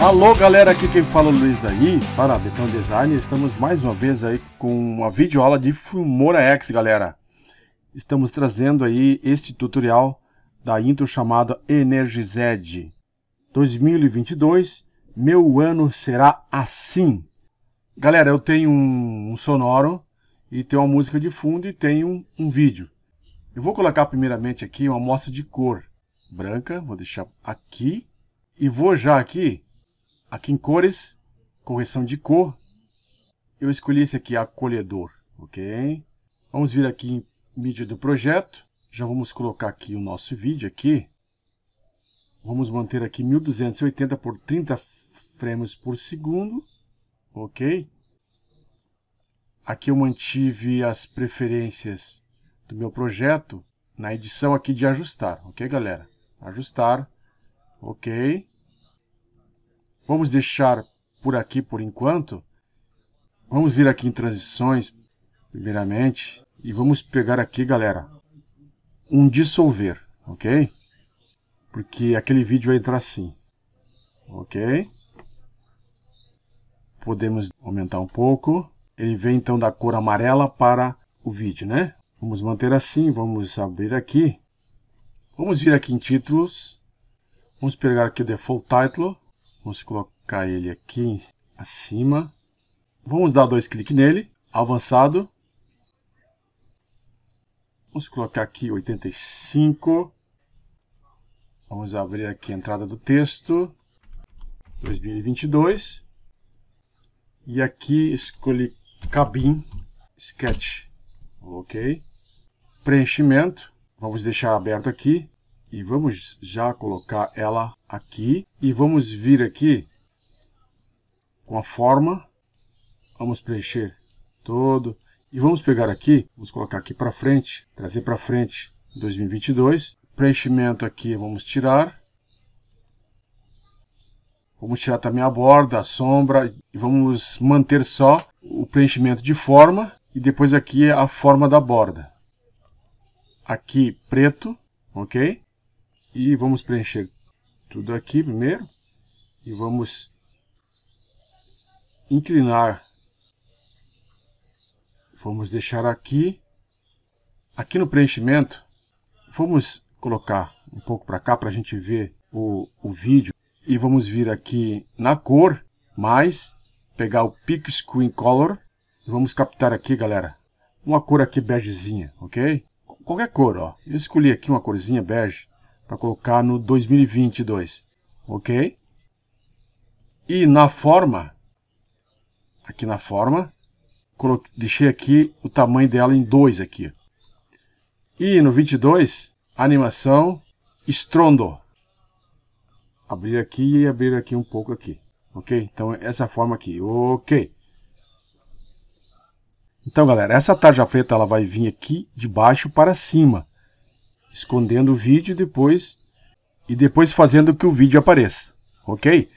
Alô galera, aqui quem fala é o Luiz aí, para Betão Design, estamos mais uma vez aí com uma videoaula de Filmora X, galera. Estamos trazendo aí este tutorial da intro chamada Energized. 2022, meu ano será assim. Galera, eu tenho um, um sonoro e tenho uma música de fundo e tenho um, um vídeo. Eu vou colocar primeiramente aqui uma amostra de cor branca, vou deixar aqui e vou já aqui Aqui em cores, correção de cor, eu escolhi esse aqui, acolhedor, ok? Vamos vir aqui em mídia do projeto, já vamos colocar aqui o nosso vídeo aqui. Vamos manter aqui 1280 por 30 frames por segundo, ok? Aqui eu mantive as preferências do meu projeto na edição aqui de ajustar, ok galera? Ajustar, ok? Vamos deixar por aqui por enquanto. Vamos vir aqui em transições, primeiramente, e vamos pegar aqui, galera, um dissolver, ok? Porque aquele vídeo vai entrar assim, ok? Podemos aumentar um pouco. Ele vem então da cor amarela para o vídeo, né? Vamos manter assim, vamos abrir aqui. Vamos vir aqui em títulos. Vamos pegar aqui o default title Vamos colocar ele aqui acima. Vamos dar dois cliques nele. Avançado. Vamos colocar aqui 85. Vamos abrir aqui a entrada do texto. 2022. E aqui escolhi Cabin Sketch. Ok. Preenchimento. Vamos deixar aberto aqui. E vamos já colocar ela aqui. E vamos vir aqui com a forma. Vamos preencher todo. E vamos pegar aqui, vamos colocar aqui para frente, trazer para frente 2022. Preenchimento aqui, vamos tirar. Vamos tirar também a borda, a sombra e vamos manter só o preenchimento de forma e depois aqui a forma da borda. Aqui preto, ok? E vamos preencher tudo aqui primeiro. E vamos inclinar. Vamos deixar aqui. Aqui no preenchimento, vamos colocar um pouco para cá para a gente ver o, o vídeo. E vamos vir aqui na cor, mais pegar o Pick Screen Color. E vamos captar aqui, galera, uma cor aqui begezinha, ok? Qualquer cor, ó. Eu escolhi aqui uma corzinha bege para colocar no 2022, ok? E na forma, aqui na forma, deixei aqui o tamanho dela em 2 aqui. E no 22, animação, estrondo. Abrir aqui e abrir aqui um pouco aqui, ok? Então essa forma aqui, ok. Então, galera, essa tarja preta ela vai vir aqui de baixo para cima escondendo o vídeo depois e depois fazendo que o vídeo apareça, ok?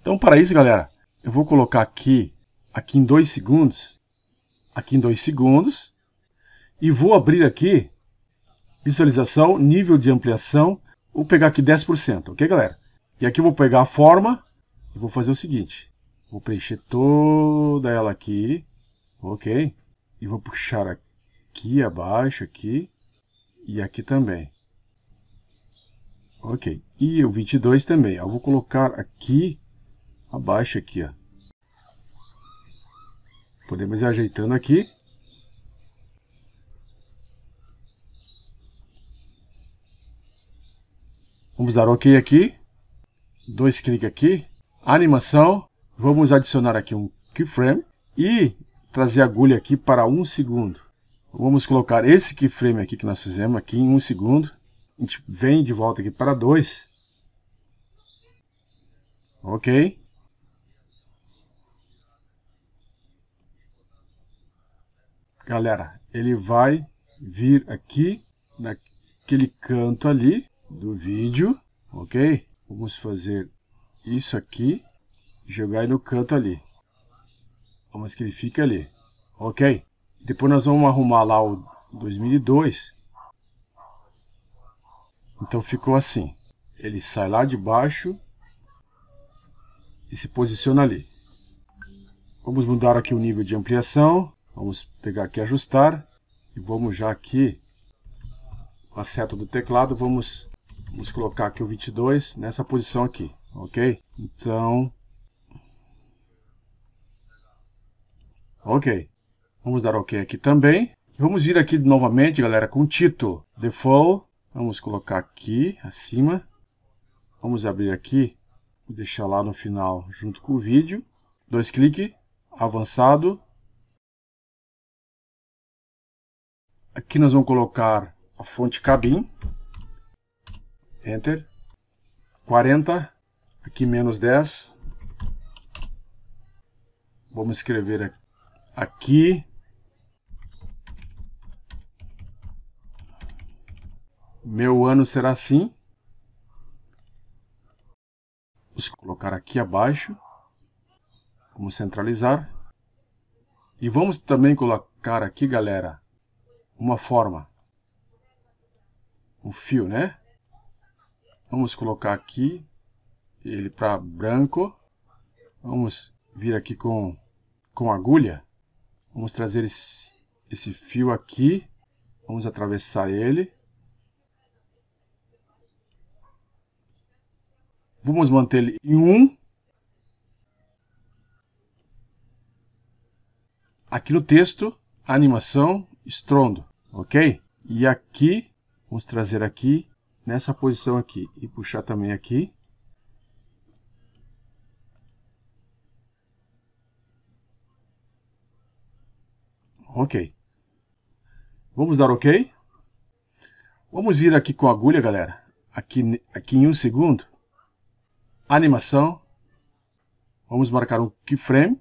Então para isso, galera, eu vou colocar aqui, aqui em dois segundos, aqui em dois segundos, e vou abrir aqui visualização, nível de ampliação, vou pegar aqui 10%, ok galera? E aqui eu vou pegar a forma e vou fazer o seguinte, vou preencher toda ela aqui, ok? E vou puxar aqui abaixo, aqui, e aqui também. Ok, e o 22 também. Eu vou colocar aqui, abaixo aqui, ó. Podemos ir ajeitando aqui. Vamos dar OK aqui. Dois cliques aqui. Animação. Vamos adicionar aqui um keyframe e trazer a agulha aqui para um segundo. Vamos colocar esse keyframe aqui que nós fizemos aqui em um segundo. A gente vem de volta aqui para dois, Ok. Galera, ele vai vir aqui naquele canto ali do vídeo, ok? Vamos fazer isso aqui, jogar ele no canto ali. Vamos que ele fique ali, ok? Depois nós vamos arrumar lá o 2002. Então ficou assim. Ele sai lá de baixo e se posiciona ali. Vamos mudar aqui o nível de ampliação. Vamos pegar aqui ajustar. E vamos já aqui, com a seta do teclado, vamos, vamos colocar aqui o 22 nessa posição aqui, ok? Então... Ok. Vamos dar OK aqui também. Vamos vir aqui novamente, galera, com o título. Default. Vamos colocar aqui, acima. Vamos abrir aqui. Vou deixar lá no final, junto com o vídeo. Dois cliques. Avançado. Aqui nós vamos colocar a fonte Cabin. Enter. 40. Aqui menos 10. Vamos escrever aqui Meu ano será assim. Vamos colocar aqui abaixo. Vamos centralizar. E vamos também colocar aqui, galera, uma forma. Um fio, né? Vamos colocar aqui ele para branco. Vamos vir aqui com, com agulha. Vamos trazer esse, esse fio aqui. Vamos atravessar ele. Vamos manter ele em 1. Um. Aqui no texto, animação, estrondo, ok? E aqui, vamos trazer aqui, nessa posição aqui, e puxar também aqui. Ok. Vamos dar ok. Vamos vir aqui com a agulha, galera. Aqui, aqui em um segundo animação, vamos marcar um keyframe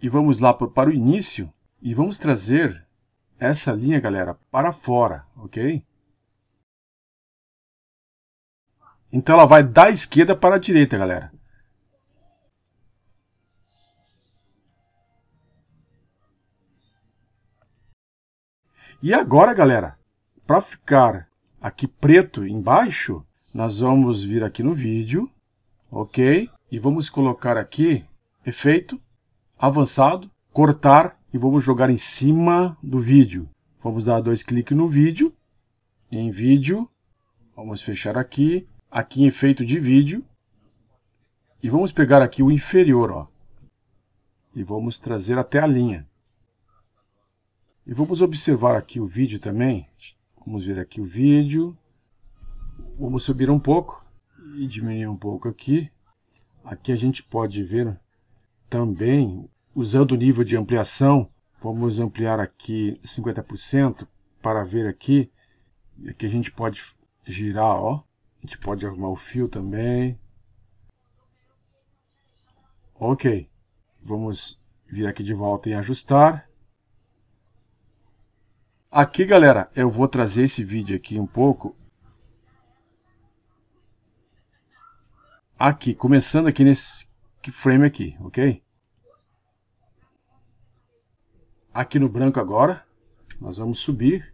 e vamos lá para o início e vamos trazer essa linha, galera, para fora, ok? Então ela vai da esquerda para a direita, galera. E agora, galera, para ficar aqui preto embaixo, nós vamos vir aqui no vídeo ok? E vamos colocar aqui, efeito, avançado, cortar e vamos jogar em cima do vídeo. Vamos dar dois cliques no vídeo, em vídeo, vamos fechar aqui, aqui em efeito de vídeo, e vamos pegar aqui o inferior, ó, e vamos trazer até a linha. E vamos observar aqui o vídeo também, vamos ver aqui o vídeo, vamos subir um pouco, e diminuir um pouco aqui. Aqui a gente pode ver também, usando o nível de ampliação, vamos ampliar aqui 50% para ver aqui. Aqui a gente pode girar, ó. A gente pode arrumar o fio também. Ok. Vamos vir aqui de volta em ajustar. Aqui, galera, eu vou trazer esse vídeo aqui um pouco aqui, começando aqui nesse frame aqui, ok? Aqui no branco agora, nós vamos subir.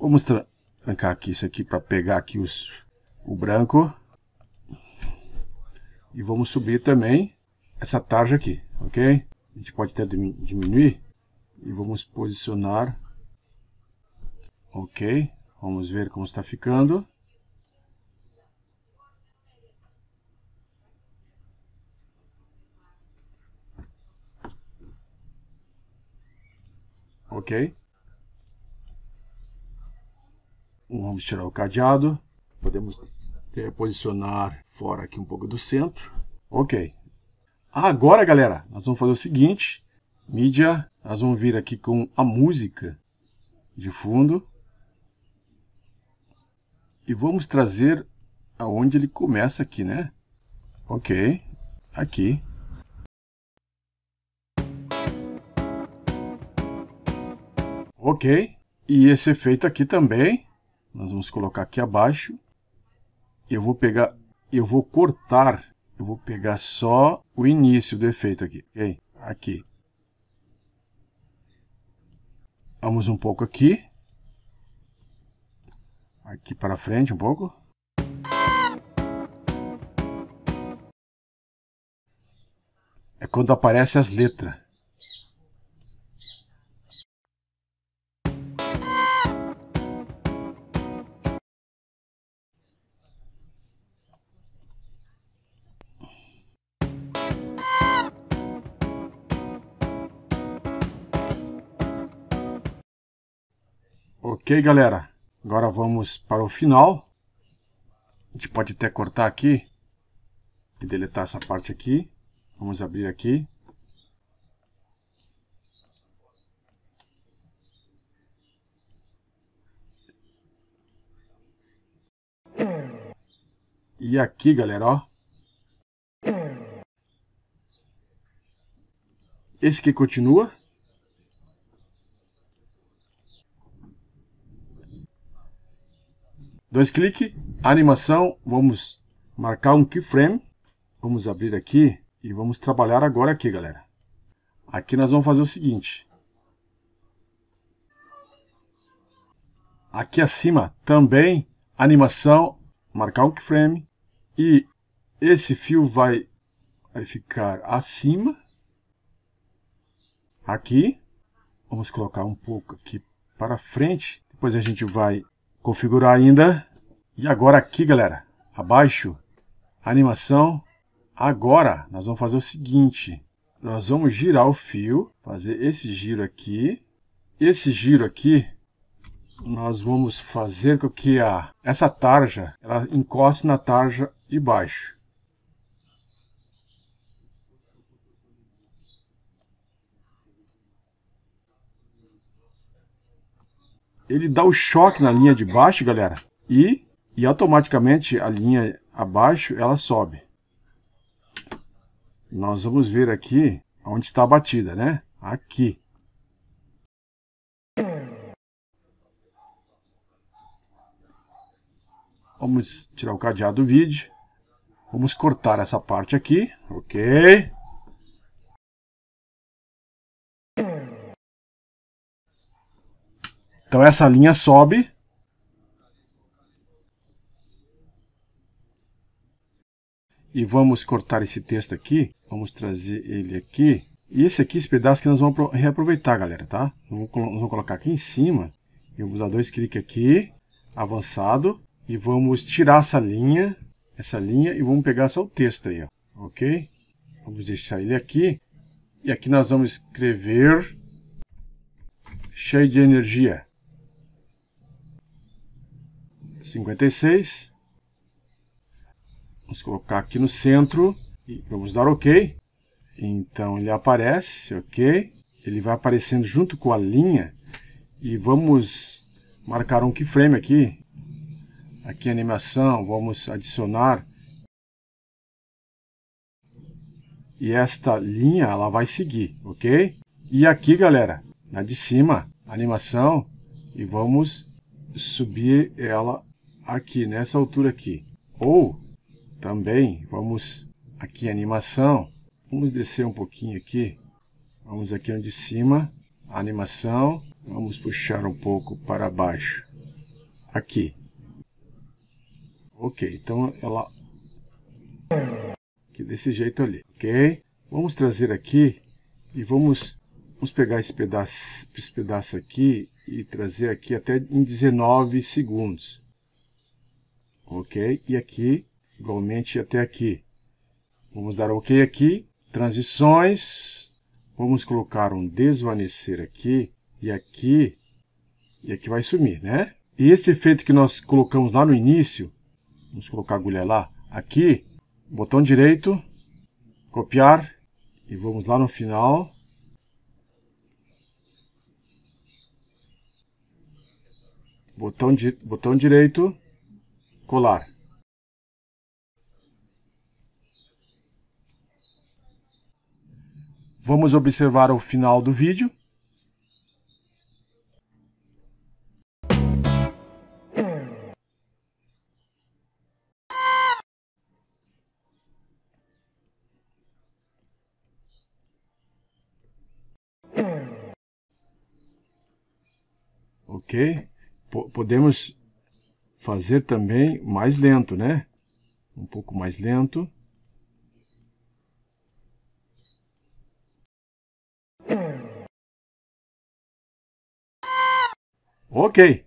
Vou mostrar, trancar aqui isso aqui para pegar aqui os, o branco. E vamos subir também essa tarja aqui, ok? A gente pode até diminuir. E vamos posicionar. Ok, vamos ver como está ficando. ok? Vamos tirar o cadeado. Podemos posicionar fora aqui um pouco do centro. Ok. Agora, galera, nós vamos fazer o seguinte. Mídia, nós vamos vir aqui com a música de fundo. E vamos trazer aonde ele começa aqui, né? Ok. Aqui. Ok. E esse efeito aqui também, nós vamos colocar aqui abaixo. Eu vou pegar, eu vou cortar, eu vou pegar só o início do efeito aqui, ok? Aqui. Vamos um pouco aqui. Aqui para frente um pouco. É quando aparecem as letras. Ok, galera. Agora vamos para o final. A gente pode até cortar aqui e deletar essa parte aqui. Vamos abrir aqui. E aqui, galera, ó. Esse que continua. Dois cliques, animação, vamos marcar um keyframe. Vamos abrir aqui e vamos trabalhar agora aqui, galera. Aqui nós vamos fazer o seguinte. Aqui acima também, animação, marcar um keyframe. E esse fio vai, vai ficar acima. Aqui. Vamos colocar um pouco aqui para frente. Depois a gente vai configurar ainda. E agora aqui, galera, abaixo, animação. Agora, nós vamos fazer o seguinte. Nós vamos girar o fio, fazer esse giro aqui. Esse giro aqui, nós vamos fazer com que a, essa tarja ela encoste na tarja de baixo. ele dá o choque na linha de baixo, galera, e, e automaticamente a linha abaixo, ela sobe. Nós vamos ver aqui onde está a batida, né? Aqui. Vamos tirar o cadeado do vídeo. Vamos cortar essa parte aqui, ok? Então essa linha sobe. E vamos cortar esse texto aqui. Vamos trazer ele aqui. E esse aqui, esse pedaço que nós vamos reaproveitar, galera, tá? Nós vamos colocar aqui em cima. Eu vou dar dois cliques aqui, avançado. E vamos tirar essa linha, essa linha, e vamos pegar só o texto aí, ó. Ok? Vamos deixar ele aqui. E aqui nós vamos escrever cheio de energia. 56. Vamos colocar aqui no centro e vamos dar OK. Então ele aparece, OK. Ele vai aparecendo junto com a linha e vamos marcar um keyframe aqui. Aqui animação, vamos adicionar e esta linha ela vai seguir, ok? E aqui, galera, na de cima, animação, e vamos subir ela aqui, nessa altura aqui. Ou também vamos aqui animação, vamos descer um pouquinho aqui, vamos aqui onde cima, animação, vamos puxar um pouco para baixo, aqui. Ok, então ela aqui desse jeito ali, ok? Vamos trazer aqui e vamos, vamos pegar esse pedaço, esse pedaço aqui e trazer aqui até em 19 segundos ok, e aqui, igualmente até aqui. Vamos dar ok aqui, transições, vamos colocar um desvanecer aqui, e aqui, e aqui vai sumir, né? E esse efeito que nós colocamos lá no início, vamos colocar a agulha lá, aqui, botão direito, copiar, e vamos lá no final, botão, botão direito, colar. Vamos observar o final do vídeo. Ok, P podemos fazer também mais lento, né? Um pouco mais lento. Ok.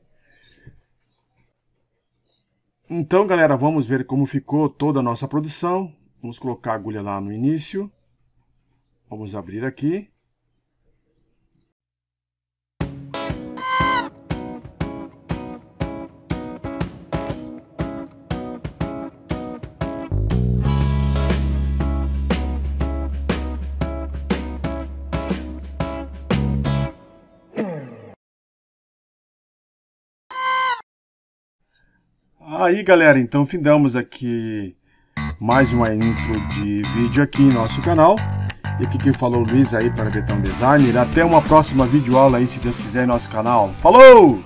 Então, galera, vamos ver como ficou toda a nossa produção. Vamos colocar a agulha lá no início. Vamos abrir aqui. Aí, galera, então findamos aqui mais uma intro de vídeo aqui em nosso canal. E aqui quem falou Luiz aí para Betão Designer. Até uma próxima videoaula aí, se Deus quiser, em nosso canal. Falou!